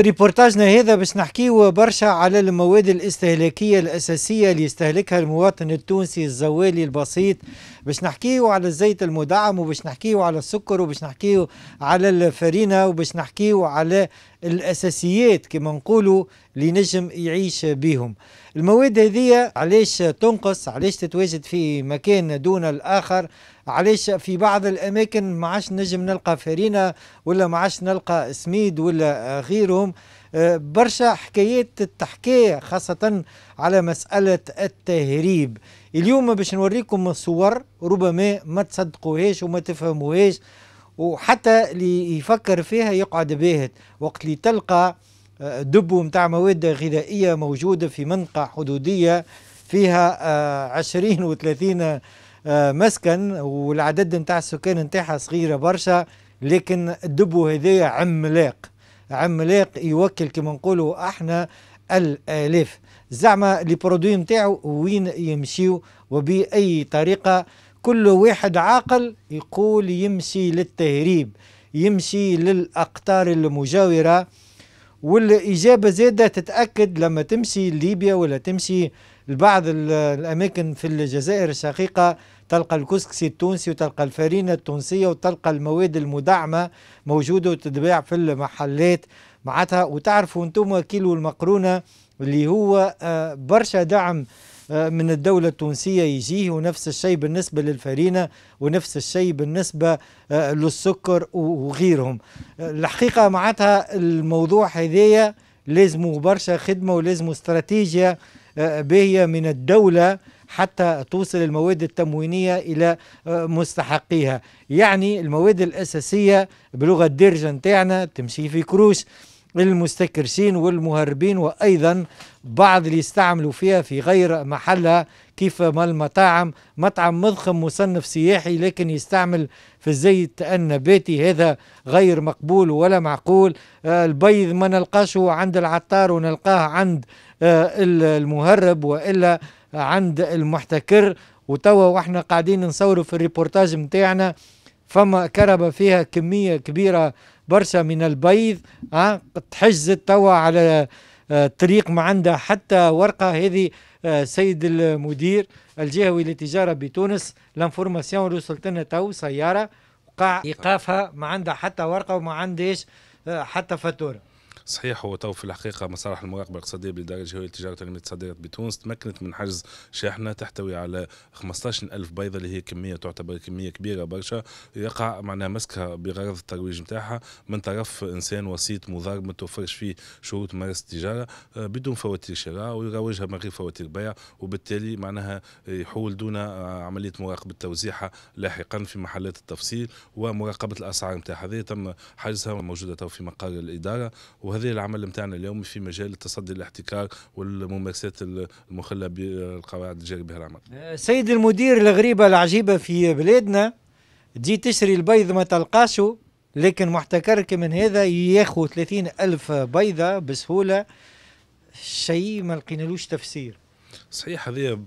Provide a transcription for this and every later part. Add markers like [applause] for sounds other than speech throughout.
ريبورتاجنا هذا باش نحكيو برشا على المواد الاستهلاكية الأساسية اللي يستهلكها المواطن التونسي الزوالي البسيط باش نحكيو على الزيت المدعم وباش نحكيو على السكر وباش نحكيو على الفرينة وباش نحكيو على الاساسيات كما نقولوا اللي نجم يعيش بهم المواد هذه علاش تنقص علاش تتواجد في مكان دون الاخر علاش في بعض الاماكن ما عادش نجم نلقى فرينه ولا ما عادش نلقى سميد ولا غيرهم آه، برشا حكايات التحكية خاصة على مسألة التهريب اليوم باش نوريكم صور ربما ما تصدقوهاش وما تفهموهاش وحتى اللي يفكر فيها يقعد باهت وقت اللي تلقى آه، دبو متاع مواد غذائية موجودة في منطقة حدودية فيها آه، عشرين وثلاثين آه، مسكن والعدد نتاع السكان نتاعها صغيرة برشا لكن الدبو هذايا عملاق عملاق يوكل كما نقولوا احنا الالاف زعما لي برودوي نتاعو وين يمشيو وباي طريقه كل واحد عاقل يقول يمشي للتهريب يمشي للأقطار المجاورة والإجابة زادة تتأكد لما تمشي ليبيا ولا تمشي لبعض الأماكن في الجزائر الشقيقة تلقى الكسكسي التونسي وتلقى الفارينة التونسية وتلقى المواد المدعمة موجودة وتتباع في المحلات معناتها وتعرفوا انتم كيلو المقرونة اللي هو آه، برشا دعم من الدولة التونسية يجيه ونفس الشيء بالنسبة للفرينة ونفس الشيء بالنسبة آه، للسكر وغيرهم آه، الحقيقة معناتها الموضوع هذايا لازم برشا خدمة ولازم استراتيجية آه، باهية من الدولة حتى توصل المواد التموينية إلى مستحقيها يعني المواد الأساسية بلغة الدرجة نتاعنا تمشي في كروش المستكرسين والمهربين وأيضا بعض اللي يستعملوا فيها في غير محلها كيف ما المطاعم مطعم مضخم مصنف سياحي لكن يستعمل في الزيت النباتي هذا غير مقبول ولا معقول آه، البيض ما نلقاش عند العطار ونلقاه عند آه، المهرب وإلا عند المحتكر وتوا واحنا قاعدين نصوروا في الريبورتاج متاعنا فما كربة فيها كمية كبيرة برشا من البيض أه تحجزت توا على الطريق آه، ما عندها حتى ورقة هذه آه، سيد المدير الجهوي للتجارة بتونس لانفورماسيون اللي وصلت لنا تو سيارة وقع إيقافها ما عندها حتى ورقة وما عندهاش آه، حتى فاتورة صحيح هو تو في الحقيقه مسارح المراقبه الاقتصاديه بالاداره الجهويه للتجاره والتنميه الاقتصاديه بتونس تمكنت من حجز شاحنه تحتوي على 15000 بيضه اللي هي كميه تعتبر كميه كبيره برشا يقع معناها مسكها بغرض الترويج نتاعها من طرف انسان وسيط مضار ما توفرش فيه شروط ممارسه التجاره آه، بدون فواتير شراء ويروجها من غير فواتير بيع وبالتالي معناها يحول دون آه، عمليه مراقبه توزيعها لاحقا في محلات التفصيل ومراقبه الاسعار نتاعها هذه تم حجزها موجوده تو في مقر الاداره هذه العمل نتاعنا اليوم في مجال التصدي للاحتكار والممارسات المخله بالقواعد الجاري بها العمل. أه، سيد المدير الغريبه العجيبه في بلادنا تجي تشري البيض ما تلقاشو لكن محتكرك من هذا ياخذ 30 ألف بيضة بسهولة شيء ما لقينالوش تفسير صحيح هذه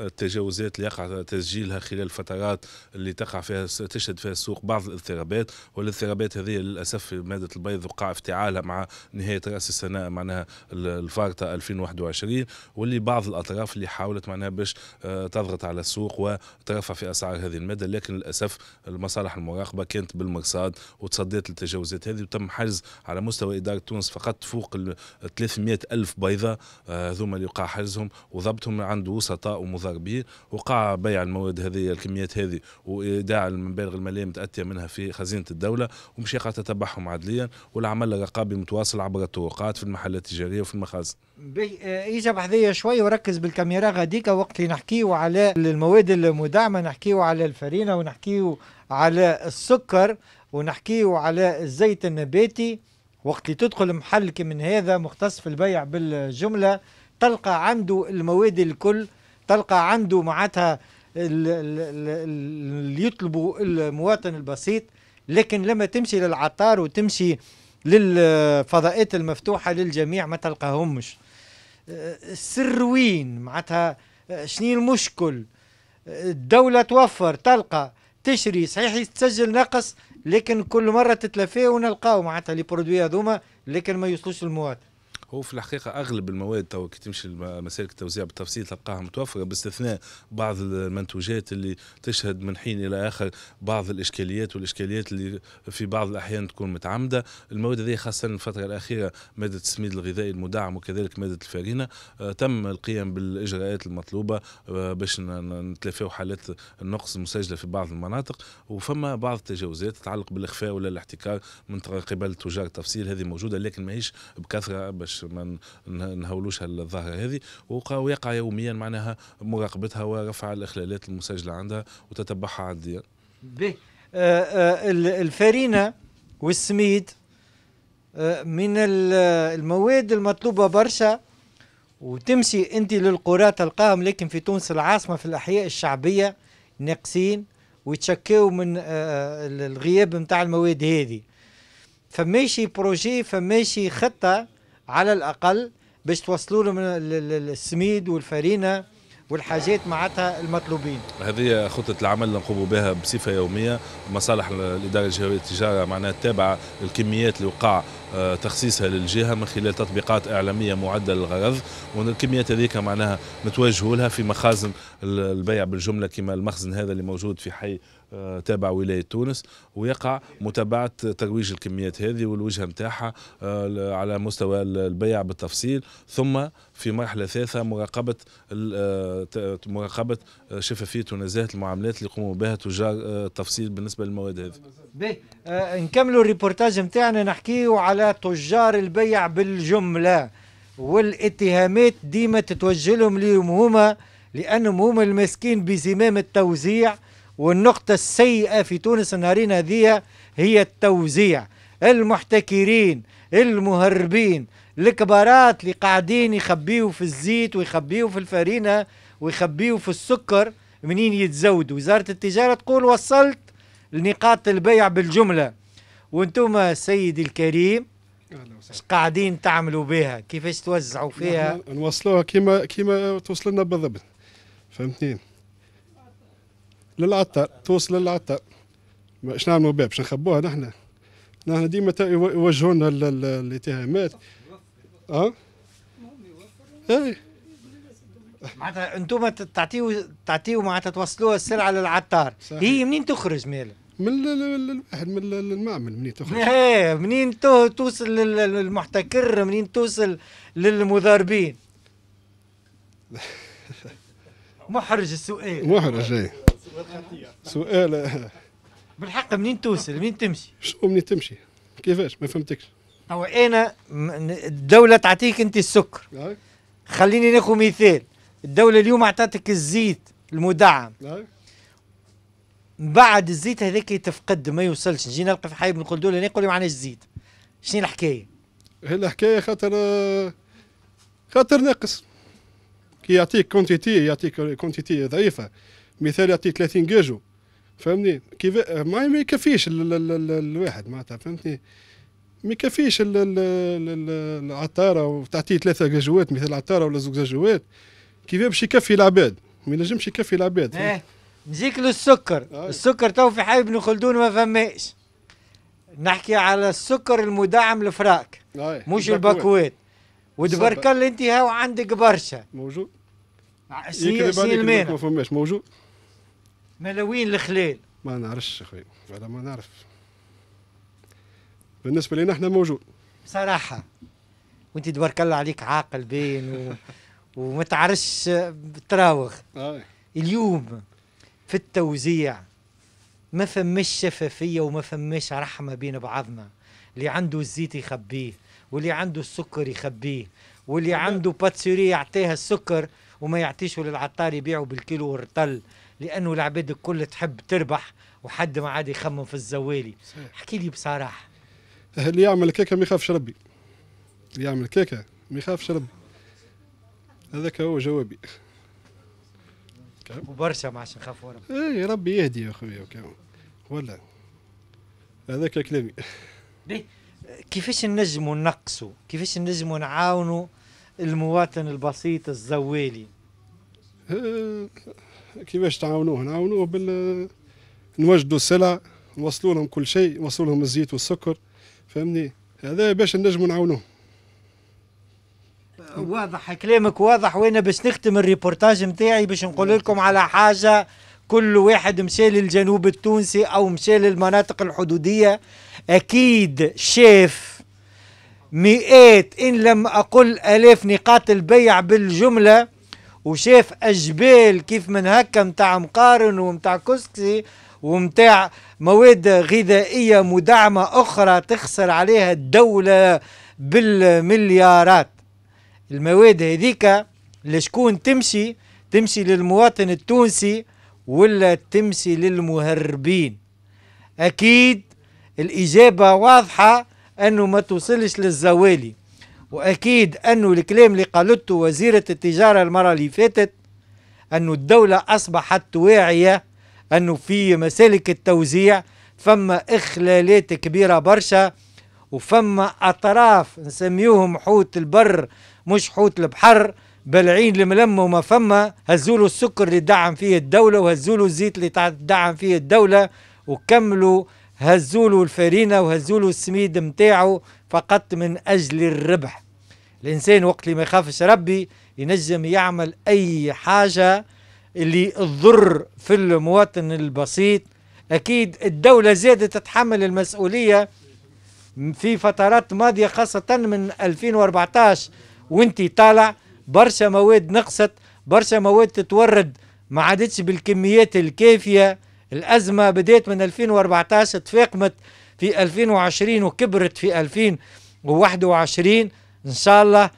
التجاوزات اللي يقع تسجيلها خلال الفترات اللي تقع فيها تشهد فيها السوق بعض الاضطرابات والاضطرابات هذه للاسف في ماده البيض وقع افتعالها مع نهايه راس السنه معناها الفارطه 2021 واللي بعض الاطراف اللي حاولت معناها باش آه، تضغط على السوق وترفع في اسعار هذه الماده لكن للاسف المصالح المراقبه كانت بالمرصاد وتصديت للتجاوزات هذه وتم حجز على مستوى اداره تونس فقط فوق ال 300 الف بيضه هذوما اللي وقع حجزهم وضع ضبطهم عند وسطاء ومضاربين وقع بيع المواد هذه الكميات هذه وايداع المبالغ الماليه متاتيه منها في خزينه الدوله قاعد تتبعهم عدليا والعمل الرقابي متواصل عبر الطرقات في المحلات التجاريه وفي المخازن. آه، اجا بحذية شوي وركز بالكاميرا غاديك وقت اللي نحكيو على المواد المدعمه نحكيو على الفرينه ونحكيو على السكر ونحكيو على الزيت النباتي وقت اللي تدخل محل من هذا مختص في البيع بالجمله تلقى عنده المواد الكل تلقى عنده معناتها اللي يطلبه المواطن البسيط لكن لما تمشي للعطار وتمشي للفضاءات المفتوحة للجميع ما تلقاهمش السر وين معناتها شنو المشكل الدولة توفر تلقى تشري صحيح تسجل نقص لكن كل مرة تتلفيه ونلقاو معناتها لي برودوي هذوما لكن ما يوصلوش للمواطن هو في الحقيقه اغلب المواد تو كي تمشي مسالك التوزيع بالتفصيل تلقاها متوفره باستثناء بعض المنتوجات اللي تشهد من حين الى اخر بعض الاشكاليات والاشكاليات اللي في بعض الاحيان تكون متعمده المواد هذه خاصه الفتره الاخيره ماده السميد الغذائي المدعم وكذلك ماده الفارينه آه، تم القيام بالاجراءات المطلوبه آه، باش نتلافاو حالات النقص المسجله في بعض المناطق وفما بعض التجاوزات تتعلق بالاخفاء ولا الاحتكار من قبل تجار التفصيل هذه موجوده لكن ماهيش بكثره باش ما نهولوش الظاهره هذه ويقع يوميا معناها مراقبتها ورفع الاخلالات المسجله عندها وتتبعها عاديا. به آه، آه، الفرينه والسميد آه، من المواد المطلوبه برشا وتمشي انت للقرى تلقاهم لكن في تونس العاصمه في الاحياء الشعبيه ناقصين ويتشكاو من الغياب نتاع المواد هذه فماشي بروجي فماشي خطه على الاقل باش توصلوا لهم السميد والفرينه والحاجات معناتها المطلوبين. هذه خطه العمل اللي نقوموا بها بصفه يوميه، مصالح الاداره الجهويه للتجاره معناها تابعه الكميات اللي وقع تخصيصها للجهه من خلال تطبيقات اعلاميه معدل الغرض والكميات هذيك معناها نتوجهوا لها في مخازن البيع بالجمله كما المخزن هذا اللي موجود في حي آه، تابع ولايه تونس ويقع متابعه ترويج الكميات هذه والوجهه نتاعها آه، على مستوى البيع بالتفصيل ثم في مرحله ثالثه مراقبه آه، مراقبه شفافيه ونزاهه المعاملات اللي يقوموا بها تجار التفصيل بالنسبه للمواد هذه. نكملوا الريبورتاج نتاعنا نحكيو على على تجار البيع بالجملة والاتهامات ديما تتوجه لهم ليهم هما لأنهم هما المسكين بزمام التوزيع والنقطة السيئة في تونس النهارين هذه هي التوزيع المحتكرين المهربين الكبارات اللي قاعدين يخبيوا في الزيت ويخبيوا في الفرينة ويخبيوا في السكر منين يتزودوا وزارة التجارة تقول وصلت لنقاط البيع بالجملة وانتم سيدي الكريم قاعدين تعملوا بها كيفاش توزعوا فيها نوصلوها كيما كيما توصل لنا بالضبط فهمتني للعطار توصل للعطار باش نعملوا بها باش نخبوها نحن نحن ديما يوجهونا الاتهامات اه اي معناتها انتم تعطيو تعطيو معناتها توصلوها السلعه للعطار صحيح. هي منين تخرج مالك من الواحد من المعمل منين تخرج ايه منين توصل للمحتكر منين توصل للمضاربين [laughs] محرج السؤال محرج ايه سؤال آه. بالحق منين توصل منين تمشي شو منين تمشي كيفاش ما فهمتكش هو انا الدوله تعطيك انت السكر خليني ناخذ مثال الدوله اليوم اعطتك الزيت المدعم بعد الزيت هذاك تفقد ما يوصلش نجي نلقى في حي بنقول له هنا يقول لي ما عندناش زيت شنو الحكايه؟ هي الحكايه خاطر خاطر ناقص كي يعطيك كونتيتي يعطيك كونتيتي ضعيفه مثال يعطيك 30 جاجو فهمني كيف ما يكفيش الواحد معناتها فهمتني ما يكفيش العطاره وتعطيه ثلاثه جاجوات مثل العطاره ولا زوج جاجوات كيف باش يكفي العباد ما ينجمش يكفي العباد نجيك للسكر أي. السكر تو في حي ابن خلدون ما فماش نحكي على السكر المدعم مش أي. مش البكوات انت هاو عندك برشا موجود سي المانع ما فماش موجود ملاوين الخليل الخلال ما نعرفش اخوي هذا ما نعرف بالنسبه لنا احنا موجود صراحه وانت تبارك الله عليك عاقل بين و... [laughs] وما تعرفش تراوغ اليوم في التوزيع ما فمش شفافية وما فمش رحمة بين بعضنا اللي عنده الزيت يخبيه واللي عنده السكر يخبيه واللي عنده باتسوري يعطيها السكر وما يعطيش للعطار يبيعه بالكيلو والرطل لانه العباد الكل تحب تربح وحد ما عاد يخمم في الزوالي احكي لي بصراحه اللي يعمل كيكه ما يخافش ربي اللي يعمل كيكه ما يخافش ربي هذاك هو جوابي وبرشا ما عادش نخاف ورا اي ربي يهدي يا خويا ولا هذاك كلامي كيفاش نجموا نقصوا كيفاش نجموا نعاونوا المواطن البسيط الزوالي إيه، كيفاش تعاونوه نعاونوه بال نوجدوا السلع نوصلوا لهم كل شيء نوصلوا لهم الزيت والسكر فهمني هذا باش نجموا نعاونوهم واضح كلامك واضح وانا باش نختم الريبورتاج نتاعي باش نقول لكم على حاجه كل واحد مشى للجنوب التونسي او مشى للمناطق الحدوديه اكيد شاف مئات ان لم اقل الاف نقاط البيع بالجمله وشاف اجبال كيف من هكا نتاع مقارن ومتاع كسكسي ومتاع مواد غذائيه مدعمه اخرى تخسر عليها الدوله بالمليارات المواد هذيك لشكون تمشي تمشي للمواطن التونسي ولا تمشي للمهربين أكيد الإجابة واضحة أنه ما توصلش للزوالي وأكيد أنه الكلام اللي قالته وزيرة التجارة المرة اللي فاتت أنه الدولة أصبحت واعية أنه في مسالك التوزيع فما إخلالات كبيرة برشا وفما أطراف نسميوهم حوت البر مش حوت البحر بلعين الملم وما فما هزولوا السكر اللي دعم فيه الدولة وهزولوا الزيت اللي دعم فيه الدولة وكملوا هزولوا الفارينة وهزولوا السميد متاعه فقط من أجل الربح الإنسان وقت اللي ما يخافش ربي ينجم يعمل أي حاجة اللي تضر في المواطن البسيط أكيد الدولة زادت تتحمل المسؤولية في فترات ماضيه خاصه من 2014 وانت طالع برشا مواد نقصت برشا مواد تتورد ما عادتش بالكميات الكافيه الازمه بدات من 2014 تفاقمت في 2020 وكبرت في 2021 ان شاء الله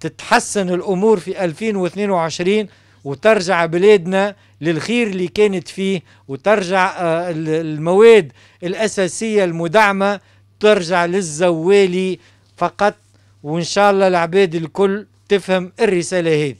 تتحسن الامور في 2022 وترجع بلادنا للخير اللي كانت فيه وترجع آه، المواد الاساسيه المدعمه ترجع للزوالي فقط وإن شاء الله العباد الكل تفهم الرسالة هذه